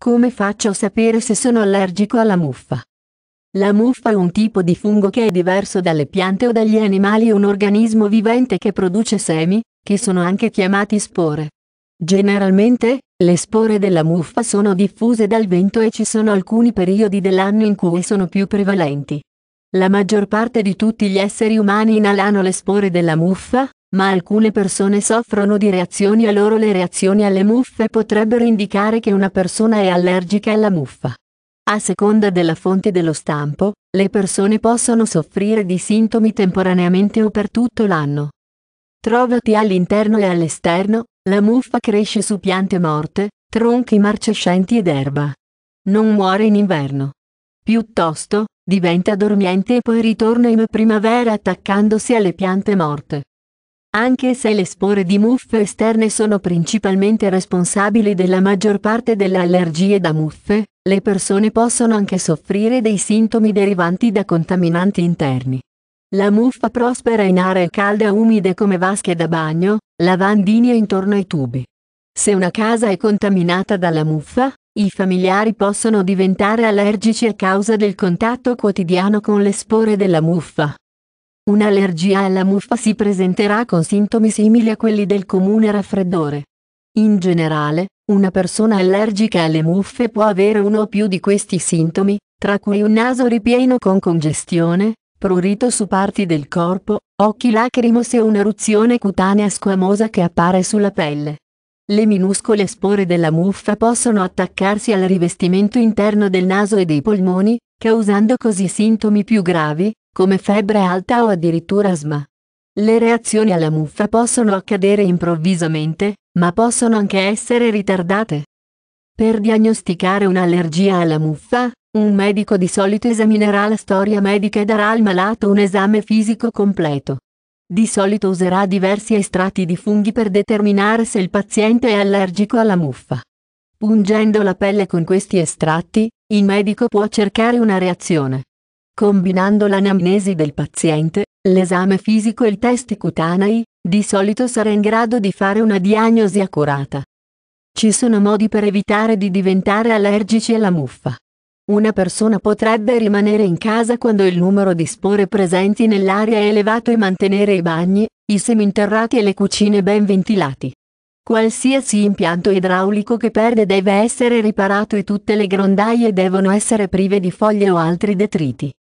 Come faccio a sapere se sono allergico alla muffa? La muffa è un tipo di fungo che è diverso dalle piante o dagli animali, e un organismo vivente che produce semi, che sono anche chiamati spore. Generalmente, le spore della muffa sono diffuse dal vento e ci sono alcuni periodi dell'anno in cui sono più prevalenti. La maggior parte di tutti gli esseri umani inalano le spore della muffa, ma alcune persone soffrono di reazioni a loro le reazioni alle muffe potrebbero indicare che una persona è allergica alla muffa. A seconda della fonte dello stampo, le persone possono soffrire di sintomi temporaneamente o per tutto l'anno. Trovati all'interno e all'esterno, la muffa cresce su piante morte, tronchi marcescenti ed erba. Non muore in inverno. Piuttosto, diventa dormiente e poi ritorna in primavera attaccandosi alle piante morte. Anche se le spore di muffe esterne sono principalmente responsabili della maggior parte delle allergie da muffe, le persone possono anche soffrire dei sintomi derivanti da contaminanti interni. La muffa prospera in aree calde e umide come vasche da bagno, lavandini e intorno ai tubi. Se una casa è contaminata dalla muffa, i familiari possono diventare allergici a causa del contatto quotidiano con le spore della muffa, Un'allergia alla muffa si presenterà con sintomi simili a quelli del comune raffreddore. In generale, una persona allergica alle muffe può avere uno o più di questi sintomi, tra cui un naso ripieno con congestione, prurito su parti del corpo, occhi lacrimose e un'eruzione cutanea squamosa che appare sulla pelle. Le minuscole spore della muffa possono attaccarsi al rivestimento interno del naso e dei polmoni, causando così sintomi più gravi, come febbre alta o addirittura asma. Le reazioni alla muffa possono accadere improvvisamente, ma possono anche essere ritardate. Per diagnosticare un'allergia alla muffa, un medico di solito esaminerà la storia medica e darà al malato un esame fisico completo. Di solito userà diversi estratti di funghi per determinare se il paziente è allergico alla muffa. Pungendo la pelle con questi estratti, il medico può cercare una reazione. Combinando l'anamnesi del paziente, l'esame fisico e il test cutanei, di solito sarà in grado di fare una diagnosi accurata. Ci sono modi per evitare di diventare allergici alla muffa. Una persona potrebbe rimanere in casa quando il numero di spore presenti nell'aria è elevato e mantenere i bagni, i seminterrati e le cucine ben ventilati. Qualsiasi impianto idraulico che perde deve essere riparato e tutte le grondaie devono essere prive di foglie o altri detriti.